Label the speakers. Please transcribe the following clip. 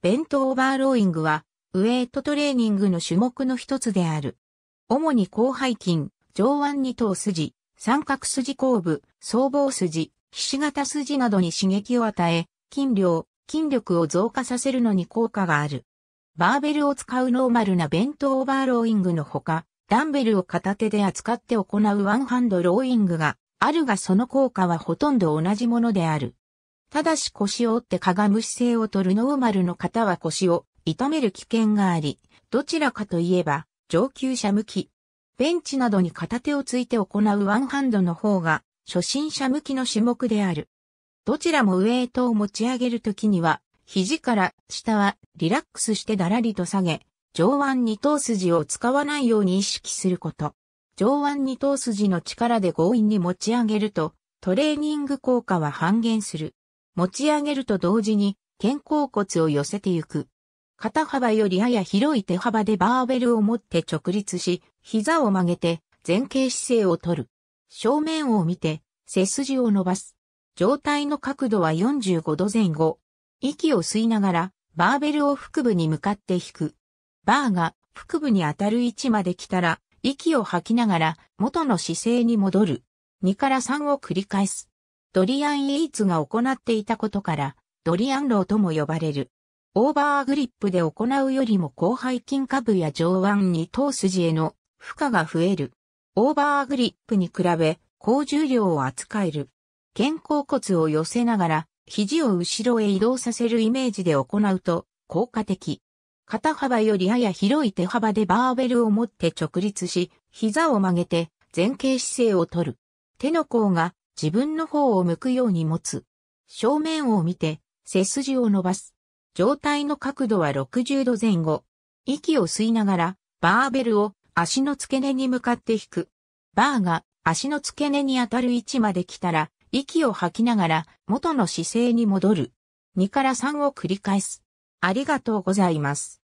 Speaker 1: ベントオーバーローイングは、ウェイトトレーニングの種目の一つである。主に広背筋、上腕二頭筋、三角筋後部、僧帽筋、ひし形筋などに刺激を与え、筋量、筋力を増加させるのに効果がある。バーベルを使うノーマルなベントオーバーローイングのほか、ダンベルを片手で扱って行うワンハンドローイングがあるがその効果はほとんど同じものである。ただし腰を折ってかがむ姿勢をとるノーマルの方は腰を痛める危険があり、どちらかといえば上級者向き。ベンチなどに片手をついて行うワンハンドの方が初心者向きの種目である。どちらもウェイトを持ち上げるときには、肘から下はリラックスしてだらりと下げ、上腕二頭筋を使わないように意識すること。上腕二頭筋の力で強引に持ち上げると、トレーニング効果は半減する。持ち上げると同時に肩甲骨を寄せてゆく。肩幅よりやや広い手幅でバーベルを持って直立し、膝を曲げて前傾姿勢をとる。正面を見て背筋を伸ばす。上体の角度は45度前後。息を吸いながらバーベルを腹部に向かって引く。バーが腹部に当たる位置まで来たら息を吐きながら元の姿勢に戻る。2から3を繰り返す。ドリアン・イーツが行っていたことから、ドリアンローとも呼ばれる。オーバーグリップで行うよりも広背筋下部や上腕二頭筋への負荷が増える。オーバーグリップに比べ、高重量を扱える。肩甲骨を寄せながら、肘を後ろへ移動させるイメージで行うと、効果的。肩幅よりやや広い手幅でバーベルを持って直立し、膝を曲げて前傾姿勢をとる。手の甲が自分の方を向くように持つ。正面を見て、背筋を伸ばす。状態の角度は60度前後。息を吸いながら、バーベルを足の付け根に向かって引く。バーが足の付け根に当たる位置まで来たら、息を吐きながら元の姿勢に戻る。2から3を繰り返す。ありがとうございます。